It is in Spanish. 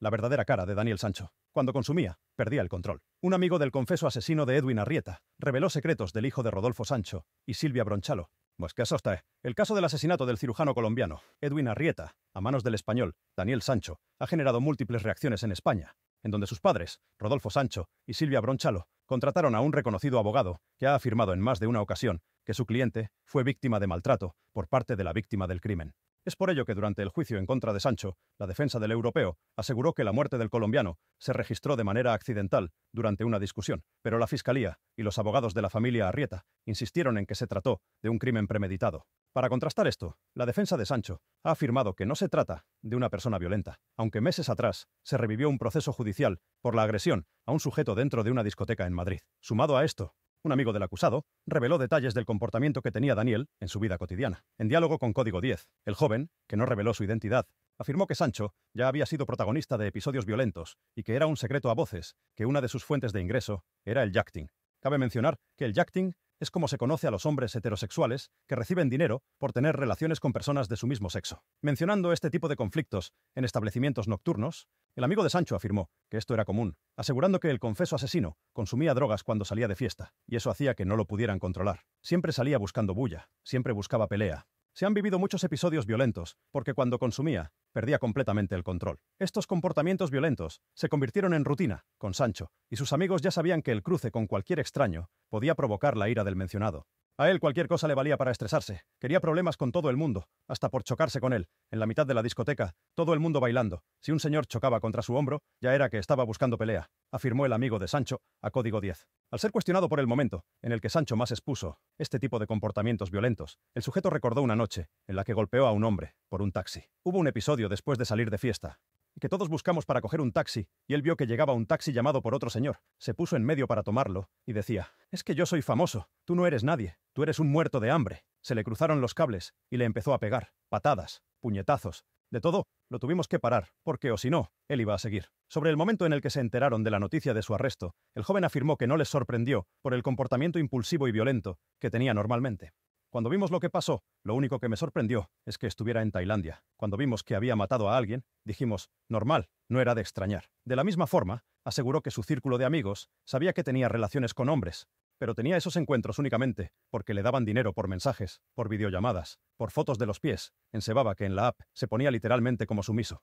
la verdadera cara de Daniel Sancho. Cuando consumía, perdía el control. Un amigo del confeso asesino de Edwin Arrieta reveló secretos del hijo de Rodolfo Sancho y Silvia Bronchalo. Pues que asosta, eh? El caso del asesinato del cirujano colombiano, Edwin Arrieta, a manos del español Daniel Sancho, ha generado múltiples reacciones en España, en donde sus padres, Rodolfo Sancho y Silvia Bronchalo, contrataron a un reconocido abogado que ha afirmado en más de una ocasión que su cliente fue víctima de maltrato por parte de la víctima del crimen. Es por ello que durante el juicio en contra de Sancho, la defensa del europeo aseguró que la muerte del colombiano se registró de manera accidental durante una discusión, pero la fiscalía y los abogados de la familia Arrieta insistieron en que se trató de un crimen premeditado. Para contrastar esto, la defensa de Sancho ha afirmado que no se trata de una persona violenta, aunque meses atrás se revivió un proceso judicial por la agresión a un sujeto dentro de una discoteca en Madrid. Sumado a esto, un amigo del acusado, reveló detalles del comportamiento que tenía Daniel en su vida cotidiana. En diálogo con Código 10, el joven, que no reveló su identidad, afirmó que Sancho ya había sido protagonista de episodios violentos y que era un secreto a voces que una de sus fuentes de ingreso era el jacting. Cabe mencionar que el yachting es como se conoce a los hombres heterosexuales que reciben dinero por tener relaciones con personas de su mismo sexo. Mencionando este tipo de conflictos en establecimientos nocturnos, el amigo de Sancho afirmó que esto era común asegurando que el confeso asesino consumía drogas cuando salía de fiesta, y eso hacía que no lo pudieran controlar. Siempre salía buscando bulla, siempre buscaba pelea. Se han vivido muchos episodios violentos, porque cuando consumía, perdía completamente el control. Estos comportamientos violentos se convirtieron en rutina, con Sancho, y sus amigos ya sabían que el cruce con cualquier extraño podía provocar la ira del mencionado. A él cualquier cosa le valía para estresarse. Quería problemas con todo el mundo, hasta por chocarse con él, en la mitad de la discoteca, todo el mundo bailando. Si un señor chocaba contra su hombro, ya era que estaba buscando pelea, afirmó el amigo de Sancho, a código 10. Al ser cuestionado por el momento, en el que Sancho más expuso este tipo de comportamientos violentos, el sujeto recordó una noche en la que golpeó a un hombre por un taxi. Hubo un episodio después de salir de fiesta, que todos buscamos para coger un taxi, y él vio que llegaba un taxi llamado por otro señor. Se puso en medio para tomarlo, y decía, Es que yo soy famoso, tú no eres nadie, tú eres un muerto de hambre. Se le cruzaron los cables, y le empezó a pegar, patadas, puñetazos, de todo, lo tuvimos que parar, porque o si no, él iba a seguir. Sobre el momento en el que se enteraron de la noticia de su arresto, el joven afirmó que no les sorprendió por el comportamiento impulsivo y violento que tenía normalmente. Cuando vimos lo que pasó, lo único que me sorprendió es que estuviera en Tailandia. Cuando vimos que había matado a alguien, dijimos, normal, no era de extrañar. De la misma forma, aseguró que su círculo de amigos sabía que tenía relaciones con hombres, pero tenía esos encuentros únicamente porque le daban dinero por mensajes, por videollamadas, por fotos de los pies. Ensebaba que en la app se ponía literalmente como sumiso.